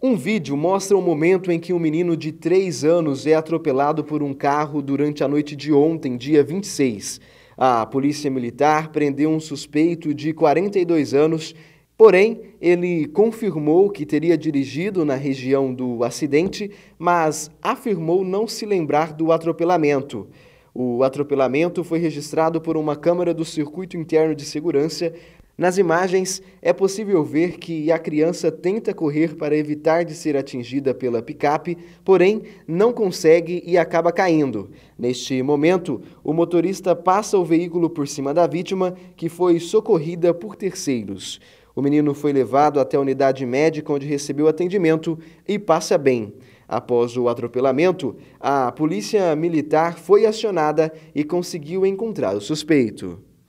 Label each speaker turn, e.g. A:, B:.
A: Um vídeo mostra o momento em que um menino de 3 anos é atropelado por um carro durante a noite de ontem, dia 26. A polícia militar prendeu um suspeito de 42 anos, porém, ele confirmou que teria dirigido na região do acidente, mas afirmou não se lembrar do atropelamento. O atropelamento foi registrado por uma câmera do Circuito Interno de Segurança nas imagens, é possível ver que a criança tenta correr para evitar de ser atingida pela picape, porém não consegue e acaba caindo. Neste momento, o motorista passa o veículo por cima da vítima, que foi socorrida por terceiros. O menino foi levado até a unidade médica onde recebeu atendimento e passa bem. Após o atropelamento, a polícia militar foi acionada e conseguiu encontrar o suspeito.